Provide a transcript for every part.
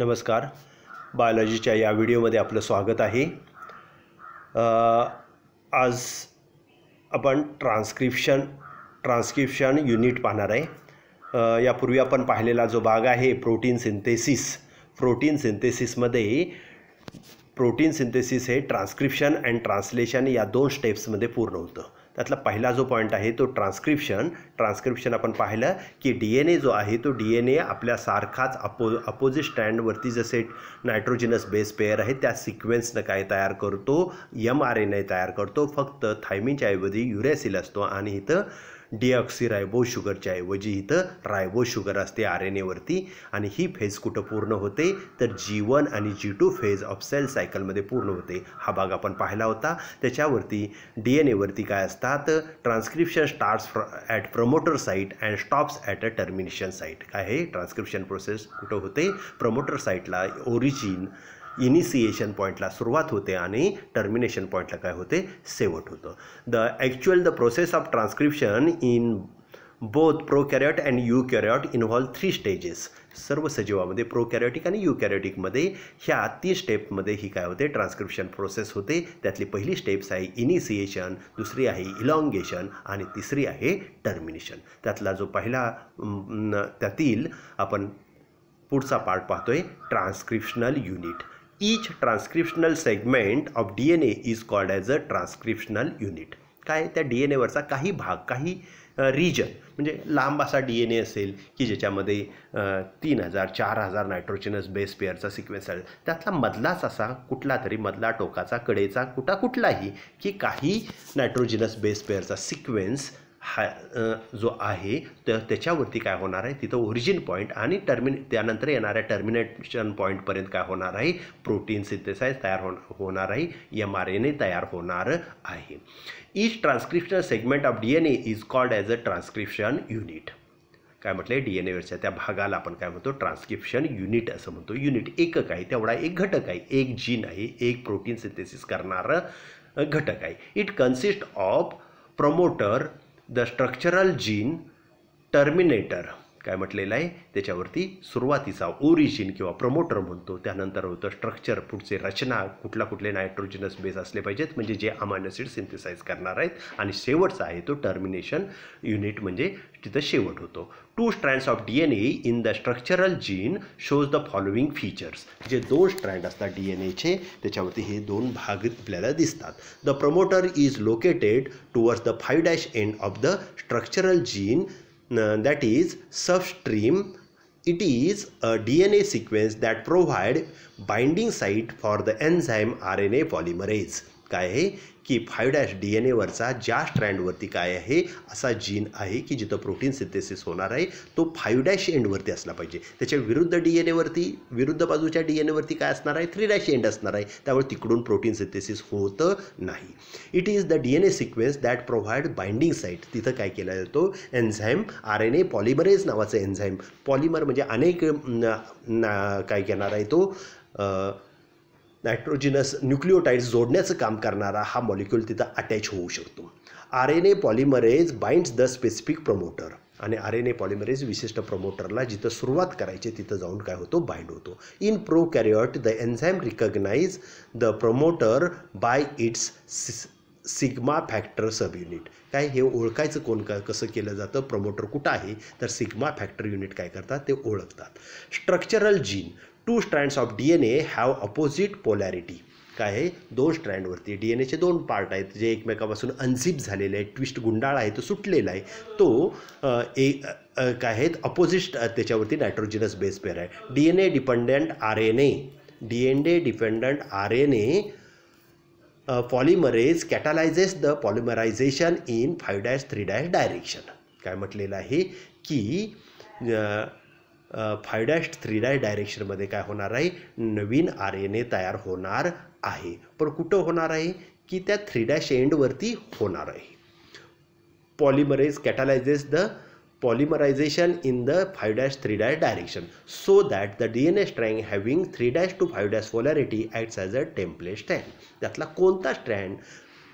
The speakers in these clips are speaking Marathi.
नमस्कार बायोलॉजीच्या या व्हिडिओमध्ये आपलं स्वागत आहे आज आपण ट्रान्स्क्रिप्शन ट्रान्स्क्रिप्शन युनिट पाहणार आहे यापूर्वी आपण पाहिलेला जो भाग आहे प्रोटीन सिंथेसिस प्रोटीन सिंथेसिसमध्ये प्रोटीन सिंथेसिस हे ट्रान्सक्रिप्शन अँड ट्रान्सलेशन या दोन स्टेप्समध्ये पूर्ण होतं त्यातला पहिला जो पॉईंट आहे तो ट्रान्स्क्रिप्शन ट्रान्स्क्रिप्शन आपण पाहिलं की डी एन ए जो आहे तो डी एन ए आपल्यासारखाच अपो अपोजिट स्टँडवरती जसे नायट्रोजिनस बेस पेअर आहे त्या सिक्वेन्सनं काय तयार करतो एम आर ए तयार करतो फक्त थायमिनच्या ऐवजी युरेसिल असतो आणि इथं रायबो शुगरच्या ऐवजी इथं रायबो शुगर असते आर एन एवरती आणि ही फेज कुठं पूर्ण होते तर जी वन आणि G two phase of cell सायकलमध्ये पूर्ण होते हा भाग आपण पाहिला होता त्याच्यावरती डी एन एवरती काय असतात ट्रान्स्क्रिप्शन स्टार्ट्स फ्र at promoter site and stops at a termination site काय हे ट्रान्स्क्रिप्शन प्रोसेस कुठं होते प्रमोटर साईटला ओरिजिन इनिसिएशन पॉईंटला सुरुवात होते आणि टर्मिनेशन पॉईंटला काय होते सेवट होतं the actual the process of transcription in both prokaryote and eukaryote involve three stages सर्व सजीवामध्ये कॅरॉटिक आणि यू कॅरॉटिकमध्ये ह्या तीन स्टेपमध्ये ही काय होते ट्रान्सक्रिप्शन प्रोसेस होते त्यातली पहिली स्टेप्स आहे इनिसिएशन दुसरी आहे इलॉंगेशन आणि तिसरी आहे टर्मिनेशन त्यातला जो पहिला त्यातील आपण पुढचा पार्ट पाहतोय transcriptional unit each segment of D N A is called as a transcriptional unit काय त्या डी एन एवरचा काही भाग काही रिजन म्हणजे लांब असा डी एन ए असेल की ज्याच्यामध्ये तीन हजार चार हजार नायट्रोजनस बेस पेअरचा सिक्वेन्स असेल त्यातला मधलाच असा कुठला तरी मधला टोकाचा कडेचा कुठा कुठलाही की काही नायट्रोजनस बेस पेअरचा सिक्वेन्स हा जो आहे तर त्याच्यावरती काय होणार आहे तिथं ओरिजिन पॉईंट आणि टर्मिन त्यानंतर येणाऱ्या टर्मिनेशन पॉईंटपर्यंत काय होणार आहे प्रोटीन सिंथेसाईज तयार हो होणार आहे एम आर एन ए तयार होणार आहे each transcription segment of D N A is called as a transcription unit काय म्हटलं डी एन एवरच्या त्या भागाला आपण काय म्हणतो ट्रान्सक्रिप्शन युनिट असं म्हणतो युनिट एकक आहे तेवढा एक घटक आहे एक जीन आहे एक प्रोटीन सिंथेसिस करणारं घटक आहे it consist of promoter the structural gene terminator काय म्हटलेलं आहे त्याच्यावरती सुरुवातीचा ओरिजिन किंवा प्रमोटर म्हणतो त्यानंतर होतं स्ट्रक्चर पुढचे रचना कुठला कुठले नायट्रोजनस बेस असले पाहिजेत म्हणजे जे अमायनोसिड सिंथेसाईज करणार आहेत आणि शेवटचा आहे तो टर्मिनेशन युनिट म्हणजे तिथं शेवट होतो two strands of D N A in the structural gene shows the following features जे दोन स्ट्रँड असतात डी एन एचे त्याच्यावरती हे दोन भाग आपल्याला दिसतात the promoter is located towards the five dash end of the structural gene that is substream it is a DNA sequence that provide binding site for the enzyme RNA polymerase काय की फाईव्ह डॅश डी एन एवरचा ज्या स्ट्रँडवरती काय आहे असा जीन आहे की जिथं प्रोटीन सिंथेसिस होणार आहे तो फाईव्ह डॅश एंडवरती असला पाहिजे त्याच्या विरुद्ध डी एन एवरती विरुद्ध बाजूच्या डी एन एवरती काय असणार आहे थ्री डॅश एंड असणार आहे त्यामुळे तिकडून प्रोटीन सिंथेसिस होत नाही it is the D N A sequence that provide binding site तिथं काय केला जातो enzyme R N A polymerase नावाचं एन्झाईम पॉलिमर म्हणजे अनेक काय करणार आहे तो नायट्रोजिनस न्यूक्लिओटाईड्स जोडण्याचं काम करणारा हा मॉलिक्युल तिथं अटॅच होऊ शकतो R N A polymerase binds the specific promoter आणि आर एन ए पॉलिमरेज विशिष्ट प्रमोटरला जिथं सुरुवात करायची तिथं जाऊन काय होतो बाइंड होतो in prokaryote the enzyme recognise the promoter by its sigma factor subunit काय हे ओळखायचं कोण का कसं केलं जातं प्रमोटर कुठं आहे तर सिग्मा फॅक्टर युनिट काय करतात ते ओळखतात structural gene two strands of D N A have opposite polarity काय आहे दोन स्ट्रँडवरती डी एन एचे दोन पार्ट आहेत जे एकमेकापासून अनझिप झालेले आहेत ट्विस्ट गुंडाळ आहे तो सुटलेला आहे तो ए काय आहेत अपोजिट त्याच्यावरती नायट्रोजिनस बेस पेअर आहे D N A dependent R N A D N A dependent R N A polymerase catalyses the polymerisation in five dash three dash direction काय म्हटलेलं आहे की फाय डॅश थ्री डॅश डायरेक्शनमध्ये काय होणार आहे नवीन आर एन ए तयार होणार आहे पण कुठं होणार आहे की त्या थ्री डॅश एंडवरती होणार आहे polymerase catalyses the polymerisation in the five dash three dash direction so that the D N A strand having three dash to five dash polarity acts as a template stand त्यातला कोणता स्ट्रँड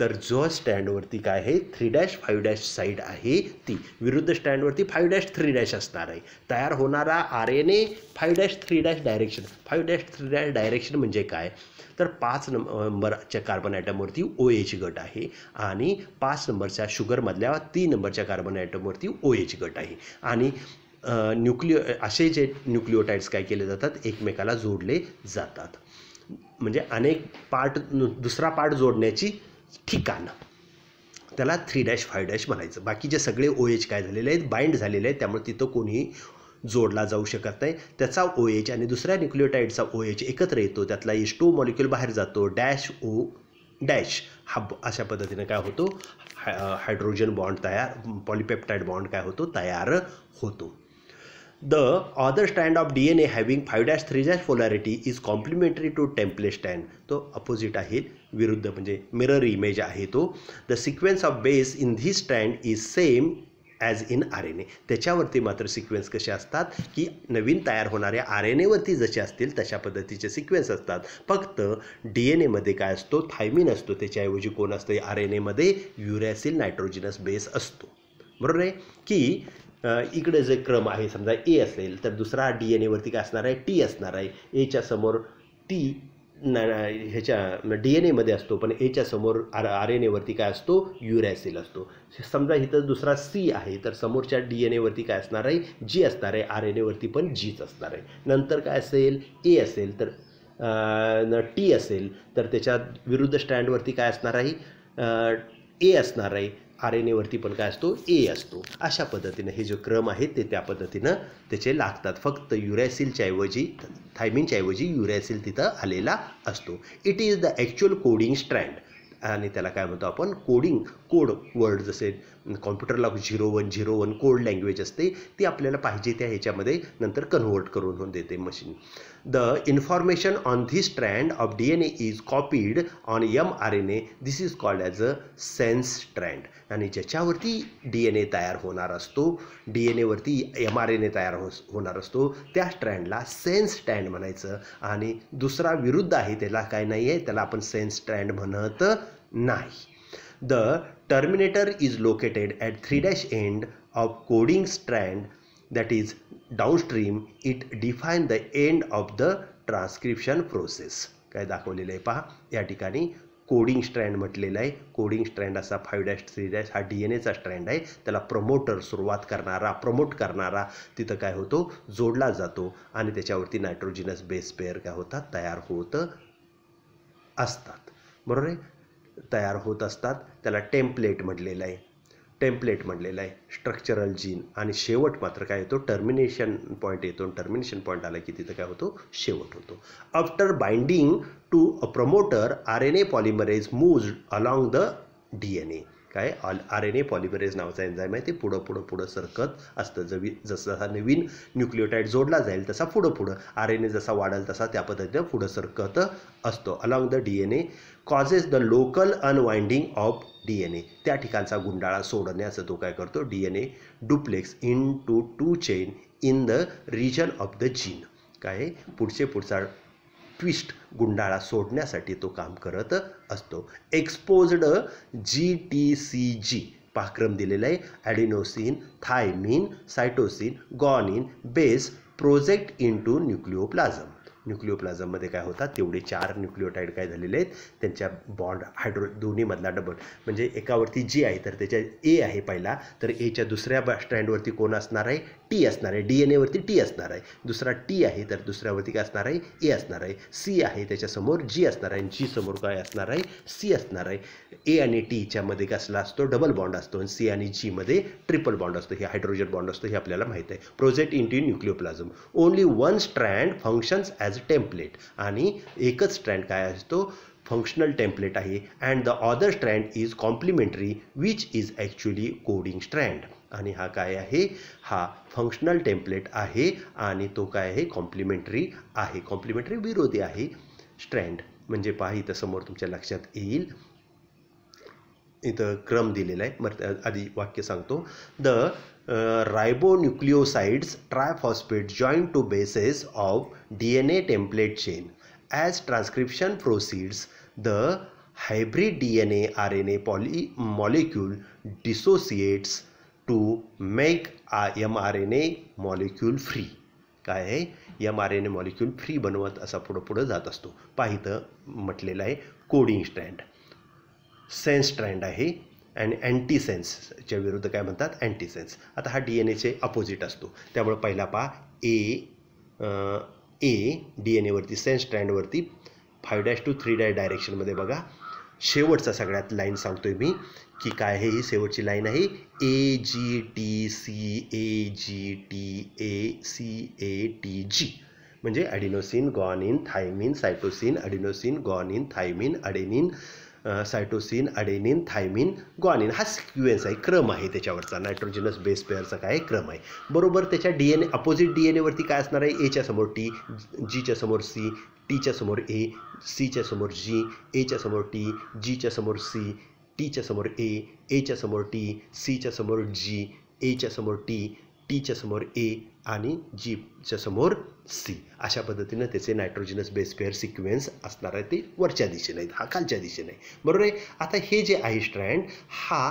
तर जो स्टँडवरती काय आहे three dash five dash side आहे ती विरुद्ध स्टँडवरती फाईव्ह डॅश थ्री डॅश असणार आहे तयार होणारा R N A five dash three dash direction five dash three dash direction म्हणजे काय तर पाच नंबरच्या कार्बन ॲटमवरती ओ एच गट आहे आणि पाच नंबरच्या शुगरमधल्या तीन नंबरच्या कार्बन ॲटमवरती ओ एच गट आहे आणि न्यूक्लिओ असे जे न्यूक्लिओटाईड्स काय केले जातात एकमेकाला जोडले जातात म्हणजे अनेक पार्ट दुसरा पार्ट जोडण्याची ठिकाण त्याला थ्री डॅश फाय डॅश म्हणायचं जे सगळे ओ एच काय झालेले आहेत बाइंड झालेले आहेत त्यामुळे तिथं कोणीही जोडला जाऊ शकत नाही त्याचा ओ एच आणि दुसऱ्या न्यूक्लिओटाईडचा ओ एच एकत्र येतो त्यातला एस टू मॉलिक्युल बाहेर जातो डॅश ओ डॅश हा अशा पद्धतीनं काय होतो हायड्रोजन बॉन्ड तयार पॉलिपेप्टाईड बॉन्ड काय होतो तयार होतो the other stand of D N A having 3 dash three dash polarity is complementary to template stand तो अपोजिट आहे विरुद्ध म्हणजे मिरर इमेज आहे तो the sequence of base in the stand is same as in R N A त्याच्यावरती मात्र सिक्वेन्स कसे असतात की नवीन तयार होणाऱ्या आर एन एवरती जसे असतील तशा पद्धतीचे सिक्वेन्स असतात फक्त डी एन एमध्ये काय असतो थायमिन असतो त्याच्याऐवजी कोण असतं आर एन एमध्ये युरॅसिल नायट्रोजिनस बेस असतो बरोबर आहे की इकडे जे क्रम आहे समजा ए असेल तर दुसरा डी एन एवरती काय असणार आहे टी असणार आहे एच्या समोर टी ह्याच्या डी एन एमध्ये असतो पण एच्या समोर आर आर एन एवरती काय असतो युरॅसिल असतो समजा इथं दुसरा सी आहे तर समोरच्या डी एन एवरती काय असणार आहे जी असणार आहे आर एन एवरती पण जीच असणार आहे नंतर काय असेल ए असेल तर टी असेल तर त्याच्या विरुद्ध स्टँडवरती काय असणार आहे ए असणार आहे आर एन एवरती पण काय असतो ए असतो अशा पद्धतीनं हे जे क्रम आहेत ते त्या पद्धतीनं त्याचे लागतात फक्त युरॅसिलच्या ऐवजी थायमिनच्या ऐवजी युरॅसिल तिथं आलेला असतो it is the actual coding strand आणि त्याला काय म्हणतो आपण कोडिंग कोड वर्ड जसे कॉम्प्युटरला zero one zero one code language असते ती आपल्याला पाहिजे त्या ह्याच्यामध्ये नंतर कन्व्हर्ट करून होऊन देते machine the information on the strand of D N A is copied on m R N A this is called as a sense strand आणि ज्याच्यावरती डी एन ए तयार होणार असतो डी एन एवरती एम आर एन ए तयार हो होणार असतो त्या स्ट्रँडला सेन्स स्ट्रँड म्हणायचं आणि दुसरा विरुद्ध आहे त्याला काय नाही आहे त्याला आपण सेन्स स्ट्रँड म्हणत नाही the The is located located three dash end of coding strand that is downstream. It define the end of the transcription process काय दाखवलेलं आहे पहा या ठिकाणी कोडिंग स्ट्रँड म्हटलेलं आहे कोडिंग स्ट्रँड असा फाईव्ह डॅश थ्री डॅश हा डी एन एचा स्ट्रँड आहे त्याला प्रमोटर सुरुवात करणारा प्रमोट करणारा तिथं काय होतो जोडला जातो आणि त्याच्यावरती नायट्रोजिनस बेस पेअर काय होतात तयार होत असतात बरोबर आहे तयार होत असतात त्याला टेम्पलेट म्हटलेलं आहे टेम्पलेट म्हटलेलं आहे स्ट्रक्चरल जीन आणि शेवट मात्र काय येतो टर्मिनेशन पॉईंट येतो टर्मिनेशन पॉईंट आला की तिथं काय होतो शेवट होतो after binding to a promoter R N A polymerase moves along the D N A काय all R N A polymerase नावाचा एन्झाईम आहे ते पुढं पुढं पुढं सरकत असतं जवी जसं हा नवीन न्यूक्लिओटाईड जोडला जाईल तसा पुढं पुढं आर एन ए जसा वाढेल तसा त्या पद्धतीनं पुढं सरकत असतो along the D N A causes the local unwinding of D N A त्या ठिकाणचा गुंडाळा सोडण्याचा तो काय करतो D N A duplex into two chain in the region of the gene काय पुढचे पुढचा ट्विस्ट गुंडाळा सोडण्यासाठी तो काम करत असतो exposed G T C G पाक्रम दिलेला आहे adenosine thymine cytosine guanine base project in to nucleoplasm न्यूक्लिओप्लाझममध्ये काय होतात तेवढे चार न्यूक्लिओटाईड काय झालेले आहेत त्यांच्या बॉन्ड हायड्रो दोन्हीमधला डबल म्हणजे एकावरती जी आहे तर त्याच्या ए आहे पहिला तर एच्या दुसऱ्या स्टँडवरती कोण असणार आहे टी असणार आहे डी एन एवरती टी असणार आहे दुसरा टी आहे तर दुसऱ्यावरती काय असणार आहे ए असणार आहे सी आहे त्याच्यासमोर जी असणार आहे जी समोर काय असणार आहे सी असणार आहे ए आणि टीच्यामध्ये कसला असतो डबल बॉन्ड असतो आणि सी आणि जीमध्ये ट्रिपल बॉन्ड असतो हे हायड्रोजन बॉन्ड असतो हे आपल्याला माहीत आहे project in into nucleoplasm only one strand functions as template आणि एकच स्ट्रँड काय असतो फंक्शनल टेम्पलेट आहे and the other strand is complementary which is actually coding strand आणि हा काय आहे हा फंक्शनल टेम्पलेट आहे आणि तो काय आहे कॉम्प्लिमेंटरी आहे कॉम्प्लिमेंटरी विरोधी आहे स्ट्रँड म्हणजे पहा इथं समोर तुमच्या लक्षात येईल इथं क्रम दिलेला आहे मग आधी वाक्य सांगतो the ribonucleosides triphosphate join to bases of D N A template chain as transcription proceeds the hybrid D N A R N A poly molecule dissociates to make a M R N A molecule free काय आहे M R N A molecule free बनवत असा पुढं पुढं जात असतो पाहितं म्हटलेलं आहे कोडिंग स्ट्रँड सेन्स स्ट्रँड आहे अँड अँटीसेन्सच्या विरुद्ध काय म्हणतात अँटीसेन्स आता हा डी एन एचे अपोजिट असतो त्यामुळे पहिला पहा ए ए डी एन एवरती सेन्स स्ट्रँडवरती five dash to three dash डायरेक्शनमध्ये बघा शेवटचा सगळ्यात लाईन सांगतोय मी की काय आहे ही शेवटची लाईन आहे A G T C A G T A C A T G म्हणजे adenosine guanine thymine cytosine adenosine guanine thymine adenine cytosine adenine thymine guanine हा सिक्वेन्स आहे क्रम आहे त्याच्यावरचा नायट्रोजनस बेस पेअरचा काय क्रम आहे बरोबर त्याच्या D N A opposite D N एवरती काय असणार आहे एच्या समोर टी जीच्या समोर सी टीच्या समोर ए सीच्या समोर जी एच्या समोर टी जीच्या समोर सी टीच्या समोर ए एच्या समोर टी सीच्या समोर जी एच्या समोर टी टीच्या समोर ए आणि जीपच्या समोर सी अशा पद्धतीनं त्याचे नायट्रोजनस बेस पेअर सिक्वेन्स असणार आहे ते वरच्या दिशेने हा खालच्या दिशेने बरोबर आहे आता हे जे आहे स्ट्रँड हा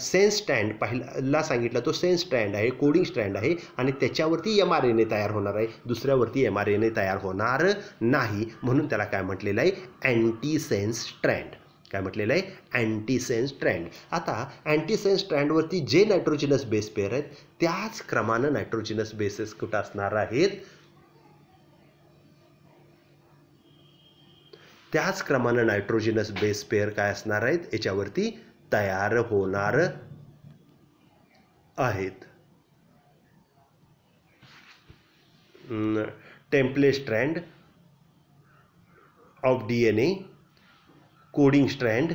सेन्स स्टँड पहिला सांगितलं तो सेन्स स्टँड आहे कोडिंग स्टँड आहे आणि त्याच्यावरती एम आर ए तयार होणार आहे दुसऱ्यावरती एम आर ए तयार होणार नाही म्हणून त्याला काय म्हटलेलं आहे अँटी सेन्स स्ट्रँड काय म्हटलेलं आहे अँटीसेन्स ट्रँड आता अँटीसेन्स ट्रँडवरती जे नायट्रोजिनस बेस पेअर आहेत त्याच क्रमानं नायट्रोजिनस बेसेस कुठं असणार आहेत त्याच क्रमानं नायट्रोजिनस बेस पेअर काय असणार आहेत याच्यावरती तयार होणार आहेत template strand of D N A coding strand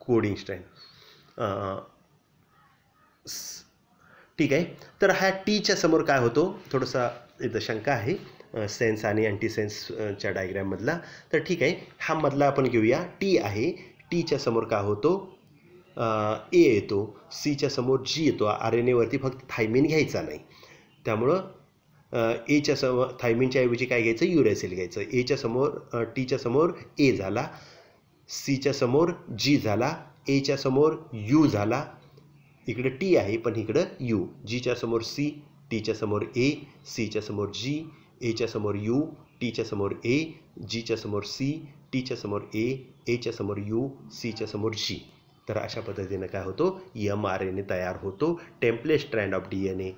coding strand ठीक आहे तर हा टीच्या समोर काय होतो थोडासा इथं शंका आहे सेन्स आणि अँटी सेन्सच्या डायग्रॅममधला तर ठीक आहे हा मधला आपण घेऊया टी आहे टीच्या समोर काय होतो ए येतो सीच्या समोर जी येतो आर एन एवरती फक्त थायमिन घ्यायचा नाही त्यामुळं एच्या समोर थायमिनच्या ऐवजी काय घ्यायचं युरॅसिल घ्यायचं एच्या समोर टीच्या समोर ए झाला सीच्या समोर जी झाला एच्या समोर यू झाला इकडं टी आहे पण इकडं यू जीच्या समोर सी टीच्या समोर ए सीच्या समोर जी एच्या समोर यू टीच्या समोर ए जीच्या समोर सी टीच्या समोर ए एच्या समोर यू सीच्या समोर जी तर अशा पद्धतीनं काय होतो यम आर एन ए तयार होतो template strand of D N A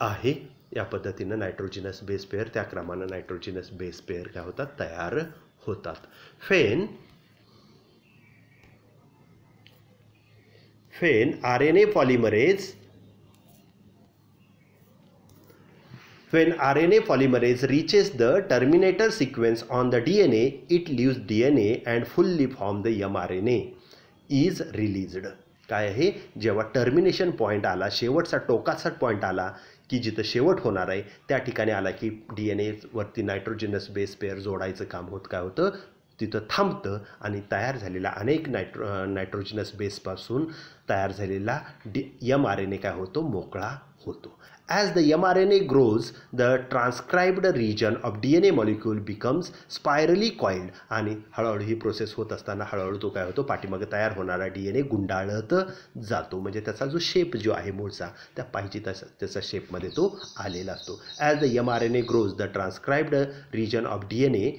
आहे या पद्धतीनं नायट्रोजिनस बेस पेअर त्या क्रमानं नायट्रोजिनस बेस पेअर काय होतात तयार होतात फेन फेन R N A polymerase When the polymerase sequence on the DNA it the DNA and fully form the M R N A is released काय आहे जेव्हा टर्मिनेशन पॉईंट आला शेवटचा टोकाचा पॉईंट आला की जिथं शेवट होणार आहे त्या ठिकाणी आला की डी एन एवरती नायट्रोजनस बेस पेअर जोडायचं काम होत काय होतं तिथं थांबतं आणि तयार झालेला अनेक नायट्रो नायट्रोजनस बेसपासून तयार झालेला the M R N A काय होतो मोकळा होतो as the M R N A grows the transcribed region of D N A molecule becomes spirally coiled आणि हळूहळू ही प्रोसेस होत असताना हळूहळू तो काय होतो पाठीमागे तयार होणारा डी एन ए गुंडाळत जातो म्हणजे त्याचा जो शेप जो आहे मूळचा त्या पाहिजे तसा त्याचा शेपमध्ये तो आलेला असतो as the M R N A grows the transcribed region of D N A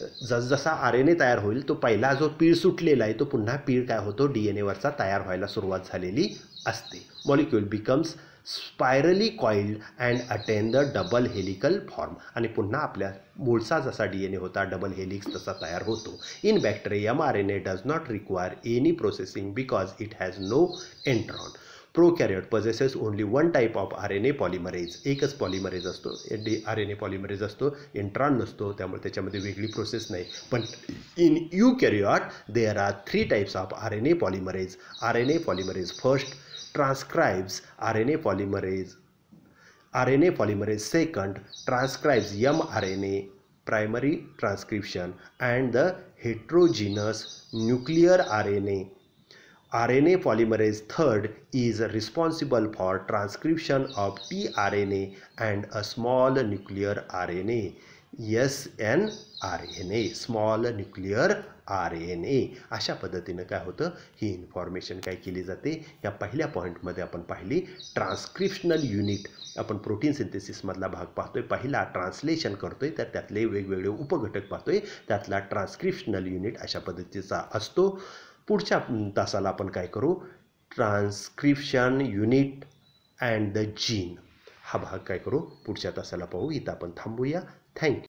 जसजसा आर एन ए तयार होईल तो पहिला जो पीळ सुटलेला आहे तो पुन्हा पीळ काय होतो डी एन एवरचा तयार व्हायला सुरुवात झालेली असते molecule becomes spirally coiled and attains the double helical form आणि पुन्हा आपल्या मूळचा जसा डी एन ए होता डबल हेलिक्स तसा तयार होतो in bacterium R N A does not require any processing because it has no intron prokaryote possesses only one type of R N A polymerase एकच पॉलिमरेज असतो D R N A polymerase असतो इंट्रान नसतो त्यामुळे त्याच्यामध्ये वेगळी प्रोसेस नाही पण in eukaryote there are three types of R N A polymerase R N A polymerase first transcribes R N A polymerase R N A polymerase second transcribes M R N A primary transcription and the heterogeneous nuclear R N A RNA polymerase for is responsible for transcription of tRNA and a small nuclear RNA N small nuclear R N A अशा पद्धतीनं काय होतं ही इन्फॉर्मेशन काय केली जाते या पहिल्या पॉईंटमध्ये आपण पाहिली ट्रान्स्क्रिप्शनल युनिट आपण प्रोटीन सिंथेसिसमधला भाग पाहतोय पहिला ट्रान्सलेशन करतोय तर त्यातले वेगवेगळे उपघटक पाहतोय त्यातला ट्रान्सक्रिप्शनल युनिट अशा पद्धतीचा असतो पुढच्या तासाला आपण काय करू transcription unit and the gene हा भाग काय करू पुढच्या तासाला पाहू इथं आपण थांबूया थँक्यू